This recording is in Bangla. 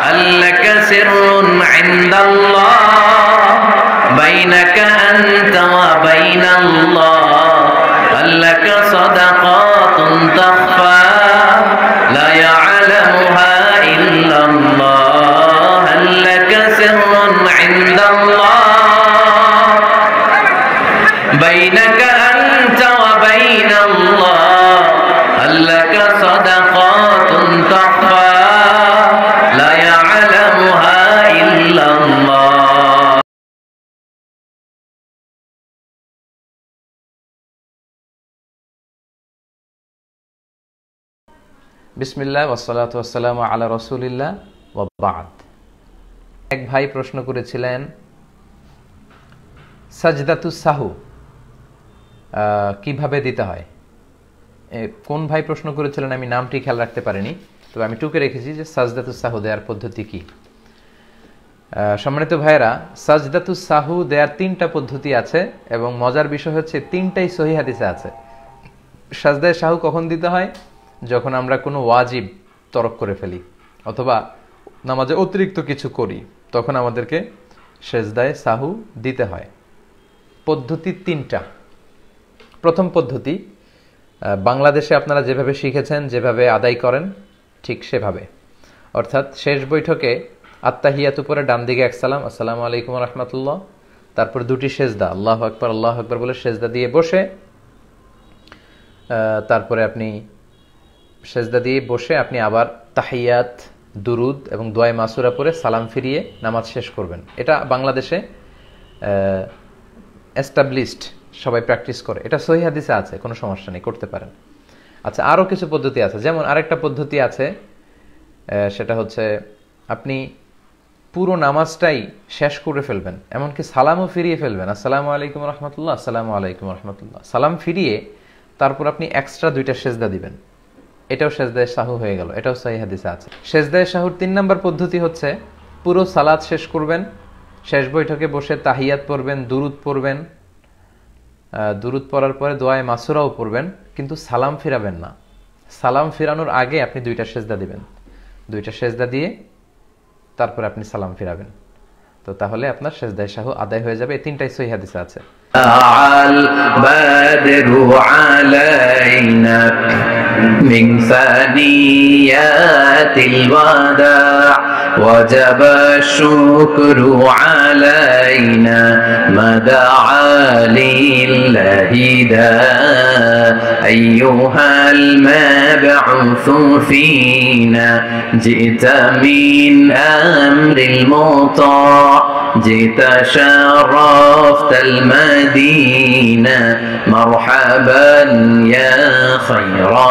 هل لك سر عند الله বিসমিল্লা ওসালাত আসসালাম আলা রসুলিল্লা ওবাদ এক ভাই প্রশ্ন করেছিলেন সাজদাতু সাহু কিভাবে দিতে হয় কোন ভাই প্রশ্ন করেছিলেন আমি নামটি খেয়াল রাখতে পারিনি তবে আমি টুকে রেখেছি যে সাজদাতু সাহু দেওয়ার পদ্ধতি কী সম্মানিত ভাইরা সাজদাতু সাহু দেয়ার তিনটা পদ্ধতি আছে এবং মজার বিষয় হচ্ছে তিনটাই সহি হাদিসে আছে সাজদায় সাহু কখন দিতে হয় যখন আমরা কোনো ওয়াজিব তরক করে ফেলি অথবা নামাজে অতিরিক্ত কিছু করি তখন আমাদেরকে সেজদায় সাহু দিতে হয় পদ্ধতি তিনটা প্রথম পদ্ধতি বাংলাদেশে আপনারা যেভাবে শিখেছেন যেভাবে আদায় করেন ঠিক সেভাবে অর্থাৎ শেষ বৈঠকে আত্মাহিয়াত উপরে ডান দিকে এক সালাম আসসালামু আলাইকুম রহমতুল্লাহ তারপর দুটি সেজদা আল্লাহ আকবর আল্লাহ আকবর বলে সেজদা দিয়ে বসে তারপরে আপনি সেজদা দিয়ে বসে আপনি আবার তাহিয়াত দুরুদ এবং দোয়াই মাসুরা পরে সালাম ফিরিয়ে নামাজ শেষ করবেন এটা বাংলাদেশে এস্টাবলিশড সবাই প্র্যাকটিস করে এটা সহিহাদিসে আছে কোনো সমস্যা নেই করতে পারেন আচ্ছা আরও কিছু পদ্ধতি আছে যেমন আরেকটা পদ্ধতি আছে সেটা হচ্ছে আপনি পুরো নামাজটাই শেষ করে ফেলবেন এমনকি সালামও ফিরিয়ে ফেলবেন আসসালামু আলাইকুম রহমতুল্লাহ আসসালামু আলাইকুম রহমতুল্লাহ সালাম ফিরিয়ে তারপর আপনি এক্সট্রা দুইটা সেজদা দিবেন এটাও সেজদায় শাহু হয়ে গেল এটাও সাহি হাদিসে আছে সেজদায় শাহুর তিন নম্বর পদ্ধতি হচ্ছে পুরো সালাদ শেষ করবেন শেষ বৈঠকে বসে তাহিয়াত পড়বেন দুরুদ পড়বেন দুরুদ পড়ার পরে দোয়ায় মাসুরাও পড়বেন কিন্তু সালাম ফিরাবেন না সালাম ফিরানোর আগে আপনি দুইটা সেজদা দিবেন দুইটা সেজদা দিয়ে তারপরে আপনি সালাম ফিরাবেন তো তাহলে আপনার সেজদায় শাহু আদায় হয়ে যাবে এই তিনটাই সহি হাদিসে আছে من ثنيات الوداع وجب الشكر علينا ما دعا لله داع أيها المبعوث فينا جئت من أمر المطاع جئت شرفت المدينة مرحبا يا خير